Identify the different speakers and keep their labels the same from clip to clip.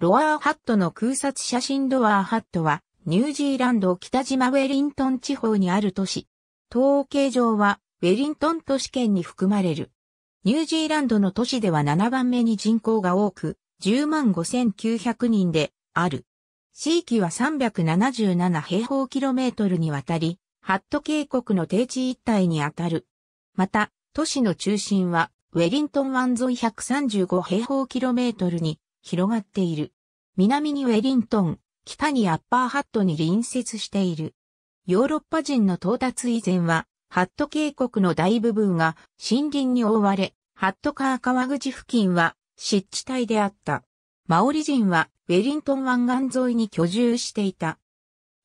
Speaker 1: ロアーハットの空撮写真ロアーハットは、ニュージーランド北島ウェリントン地方にある都市。統計上は、ウェリントン都市圏に含まれる。ニュージーランドの都市では7番目に人口が多く、10万5900人で、ある。地域は377平方キロメートルにわたり、ハット渓谷の低地一帯にあたる。また、都市の中心は、ウェリントン湾沿い135平方キロメートルに広がっている。南にウェリントン、北にアッパーハットに隣接している。ヨーロッパ人の到達以前は、ハット渓谷の大部分が森林に覆われ、ハット川川口付近は湿地帯であった。マオリ人はウェリントン湾岸沿いに居住していた。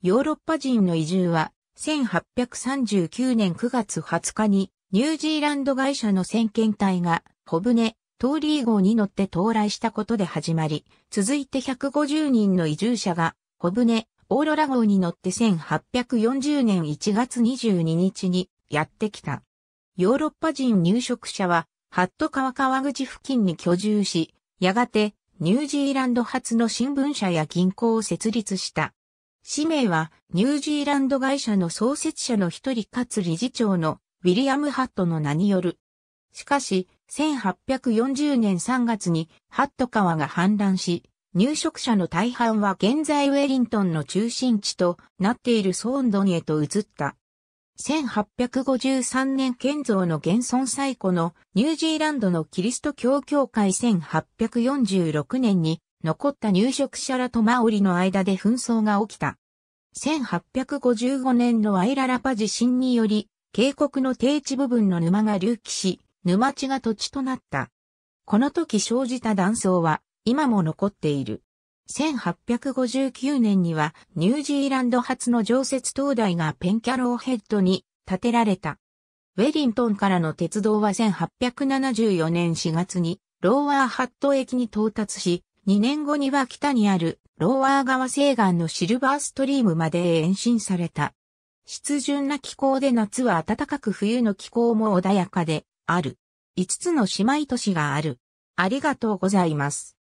Speaker 1: ヨーロッパ人の移住は1839年9月20日にニュージーランド会社の先遣隊が小舟トーリー号に乗って到来したことで始まり、続いて150人の移住者が、小舟、オーロラ号に乗って1840年1月22日にやってきた。ヨーロッパ人入植者は、ハット川川口付近に居住し、やがてニュージーランド発の新聞社や銀行を設立した。氏名はニュージーランド会社の創設者の一人かつ理事長のウィリアム・ハットの名によるしかし、1840年3月にハット川が氾濫し、入植者の大半は現在ウェリントンの中心地となっているソーンドンへと移った。1853年建造の現存最古のニュージーランドのキリスト教教会1846年に残った入植者らとマオリの間で紛争が起きた。1855年のアイララパ地震により、渓谷の低地部分の沼が隆起し、沼地が土地となった。この時生じた断層は今も残っている。1859年にはニュージーランド初の常設灯台がペンキャローヘッドに建てられた。ウェリントンからの鉄道は1874年4月にローワーハット駅に到達し、2年後には北にあるローワー川西岸のシルバーストリームまで延伸された。湿潤な気候で夏は暖かく冬の気候も穏やかで、ある。5つの姉妹都市がある。ありがとうございます。